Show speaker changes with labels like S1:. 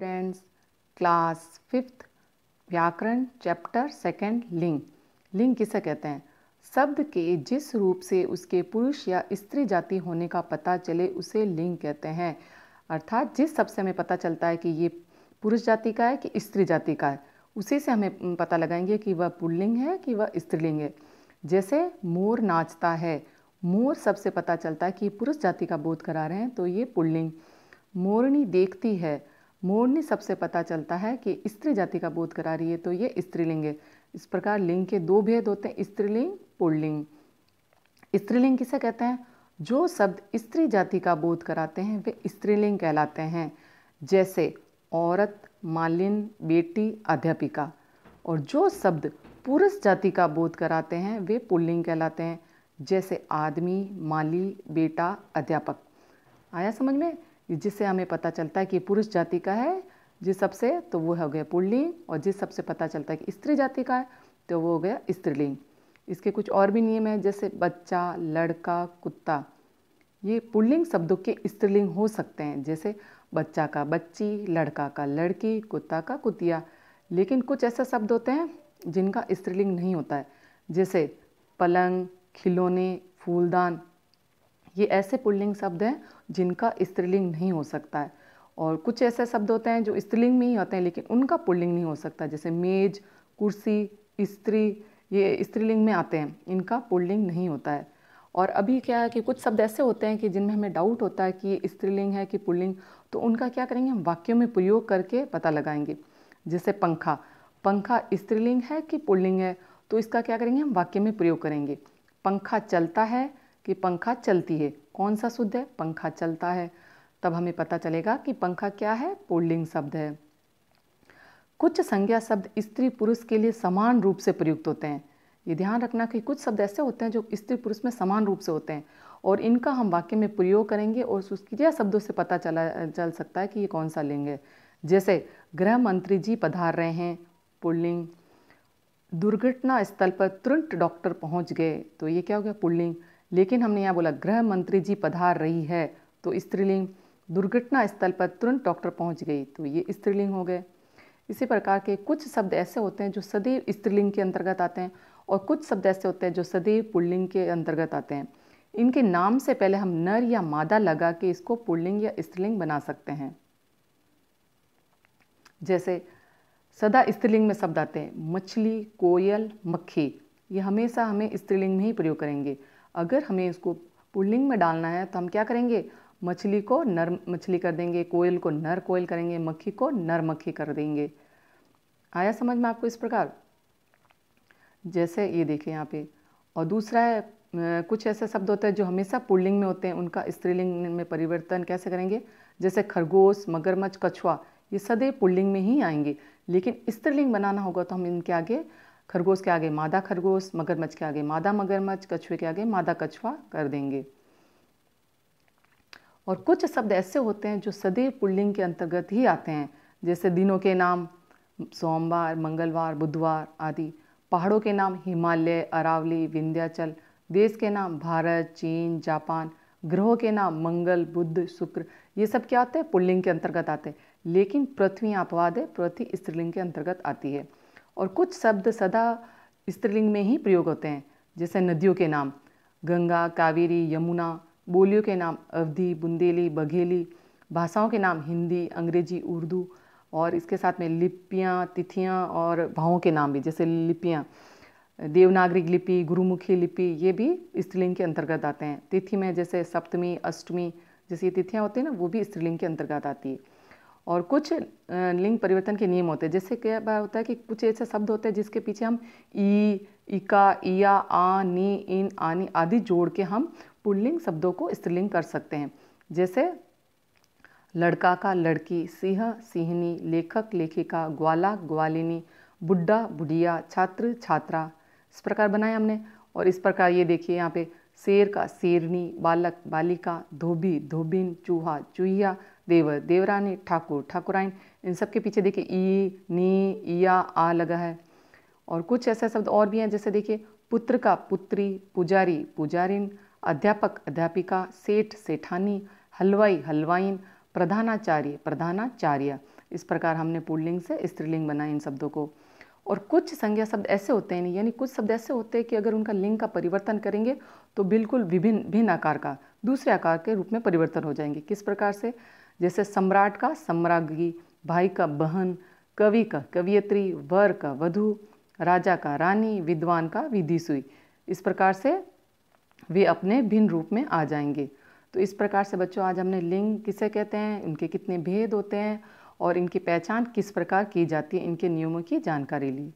S1: students class fifth व्याकरण chapter second लिंग लिंग किसे कहते हैं शब्द के जिस रूप से उसके पुरुष या स्त्री जाति होने का पता चले उसे लिंग कहते हैं अर्थात जिस शब्द से हमें पता चलता है कि ये पुरुष जाति का है कि स्त्री जाति का है उसी से हमें पता लगाएंगे कि वह पुल्लिंग है कि वह स्त्रीलिंग है जैसे मोर नाचता है मोर सबसे पता चलता है कि पुरुष जाति का बोध करा रहे हैं तो ये पुल्लिंग मोरनी देखती है मोरनी सबसे पता चलता है कि स्त्री जाति का बोध करा रही है तो ये स्त्रीलिंग है इस प्रकार लिंग के दो भेद होते हैं स्त्रीलिंग पुल्लिंग स्त्रीलिंग किसे कहते हैं जो शब्द स्त्री जाति का बोध कराते हैं वे स्त्रीलिंग कहलाते हैं जैसे औरत मालिन बेटी अध्यापिका और जो शब्द पुरुष जाति का बोध कराते हैं वे पुल्लिंग कहलाते हैं जैसे आदमी माली बेटा अध्यापक आया समझ में जिससे हमें पता चलता है कि पुरुष जाति का है जिस सबसे तो वो हो गया पुल्लिंग और जिस सबसे पता चलता है कि स्त्री जाति का है तो वो हो गया स्त्रीलिंग इसके कुछ और भी नियम हैं जैसे बच्चा लड़का कुत्ता ये पुल्लिंग शब्दों के स्त्रीलिंग हो सकते हैं जैसे बच्चा का बच्ची लड़का का लड़की कुत्ता का कुतिया लेकिन कुछ ऐसे शब्द होते हैं जिनका स्त्रीलिंग नहीं होता है जैसे पलंग खिलौने फूलदान ये ऐसे पुल्लिंग शब्द हैं जिनका स्त्रीलिंग नहीं हो सकता है और कुछ ऐसे शब्द होते हैं जो स्त्रीलिंग में ही होते हैं लेकिन उनका पुल्लिंग नहीं हो सकता जैसे मेज कुर्सी स्त्री ये स्त्रीलिंग में आते हैं इनका पुल्लिंग नहीं होता है और अभी क्या है कि कुछ शब्द ऐसे होते हैं कि जिनमें हमें डाउट होता है कि स्त्रीलिंग है कि पुल्लिंग तो उनका क्या करेंगे हम वाक्यों में प्रयोग करके पता लगाएंगे जैसे पंखा पंखा स्त्रीलिंग है कि पुल्लिंग है तो इसका क्या करेंगे हम वाक्य में प्रयोग करेंगे पंखा चलता है कि पंखा चलती है कौन सा शुद्ध है पंखा चलता है तब हमें पता चलेगा कि पंखा क्या है पुल्लिंग शब्द है कुछ संज्ञा शब्द स्त्री पुरुष के लिए समान रूप से प्रयुक्त होते हैं ये ध्यान रखना कि कुछ शब्द ऐसे होते हैं जो स्त्री पुरुष में समान रूप से होते हैं और इनका हम वाक्य में प्रयोग करेंगे और सुस्क्रिया शब्दों से पता चला चल सकता है कि ये कौन सा लिंग है जैसे गृह मंत्री जी पधार रहे हैं पुल्लिंग दुर्घटना स्थल पर तुरंत डॉक्टर पहुंच गए तो ये क्या हो गया पुल्लिंग लेकिन हमने यहाँ बोला गृह मंत्री जी पधार रही है तो स्त्रीलिंग दुर्घटना स्थल पर तुरंत डॉक्टर पहुँच गई तो ये स्त्रीलिंग हो गए इसी प्रकार के कुछ शब्द ऐसे होते हैं जो सदैव स्त्रीलिंग के अंतर्गत आते हैं और कुछ शब्द ऐसे होते हैं जो सदैव पुल्लिंग के अंतर्गत आते हैं इनके नाम से पहले हम नर या मादा लगा के इसको पुल्लिंग या स्त्रीलिंग बना सकते हैं जैसे सदा स्त्रीलिंग में शब्द आते हैं मछली कोयल मक्खी ये हमेशा हमें स्त्रीलिंग में ही प्रयोग करेंगे अगर हमें इसको पुलिंग में डालना है तो हम क्या करेंगे मछली को नर मछली कर देंगे कोयल को नर कोयल करेंगे मक्खी को नर मक्खी कर देंगे आया समझ में आपको इस प्रकार जैसे ये देखें यहाँ पे और दूसरा है कुछ ऐसे शब्द होते हैं जो हमेशा पुल्लिंग में होते हैं उनका स्त्रीलिंग में परिवर्तन कैसे करेंगे जैसे खरगोश मगरमच्छ कछुआ ये सदैव पुल्लिंग में ही आएंगे लेकिन स्त्रीलिंग बनाना होगा तो हम इनके आगे खरगोश के आगे मादा खरगोश मगरमच्छ के आगे मादा मगरमच्छ कछुए के आगे मादा कछुआ कर देंगे और कुछ शब्द ऐसे होते हैं जो सदैव पुल्लिंग के अंतर्गत ही आते हैं जैसे दिनों के नाम सोमवार मंगलवार बुधवार आदि पहाड़ों के नाम हिमालय अरावली विंध्याचल देश के नाम भारत चीन जापान ग्रहों के नाम मंगल बुद्ध शुक्र ये सब क्या आते हैं पुल्लिंग के अंतर्गत आते हैं लेकिन पृथ्वी अपवाद है पृथ्वी स्त्रीलिंग के अंतर्गत आती है और कुछ शब्द सदा स्त्रीलिंग में ही प्रयोग होते हैं जैसे नदियों के नाम गंगा कावेरी यमुना बोलियों के नाम अवधि बुंदेली बघेली भाषाओं के नाम हिंदी अंग्रेजी उर्दू और इसके साथ में लिपियाँ तिथियाँ और भावों के नाम भी जैसे लिपियाँ देवनागरिक लिपि गुरुमुखी लिपि ये भी स्त्रीलिंग के अंतर्गत आते हैं तिथि में जैसे सप्तमी अष्टमी जैसे तिथियाँ होती हैं ना वो भी स्त्रीलिंग के अंतर्गत आती है और कुछ लिंग परिवर्तन के नियम होते हैं जैसे क्या होता है कि कुछ ऐसे शब्द होते हैं जिसके पीछे हम ई इका इया आ नी इन आनी आदि जोड़ के हम पुल्लिंग शब्दों को स्त्रीलिंग कर सकते हैं जैसे लड़का का लड़की सिंह सिंहनी लेखक लेखिका ग्वाला ग्वालिनी बुढ़ा बुढ़िया छात्र छात्रा इस प्रकार बनाए हमने और इस प्रकार ये देखिए यहाँ पे शेर का शेरनी बालक बालिका धोबी धोबिन चूहा चूहिया देव देवरानी ठाकुर ठाकुराइन इन सब के पीछे देखिए ई नी या आ लगा है और कुछ ऐसे शब्द और भी हैं जैसे देखिए पुत्र का पुत्री पुजारी पुजारिन अध्यापक अध्यापिका सेठ सेठानी हलवाई हलवाइन प्रधानाचार्य प्रधानाचार्य इस प्रकार हमने पुल्लिंग से स्त्रीलिंग बनाए इन शब्दों को और कुछ संज्ञा शब्द ऐसे होते हैं यानी कुछ शब्द ऐसे होते हैं कि अगर उनका लिंग का परिवर्तन करेंगे तो बिल्कुल विभिन्न भिन्न आकार का दूसरे आकार के रूप में परिवर्तन हो जाएंगे किस प्रकार से जैसे सम्राट का सम्राज्ञी भाई का बहन कवि का कवियत्री वर का वधु राजा का रानी विद्वान का विधि सुई इस प्रकार से वे अपने भिन्न रूप में आ जाएंगे तो इस प्रकार से बच्चों आज हमने लिंग किसे कहते हैं उनके कितने भेद होते हैं और इनकी पहचान किस प्रकार की जाती है इनके नियमों की जानकारी ली